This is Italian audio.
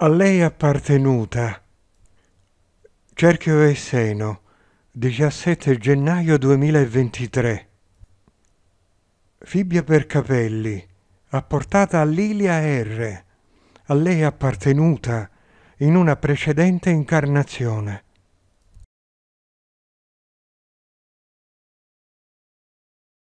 a lei appartenuta. Cerchio e Seno, 17 gennaio 2023. Fibbia per capelli, apportata a Lilia R, a lei appartenuta in una precedente incarnazione.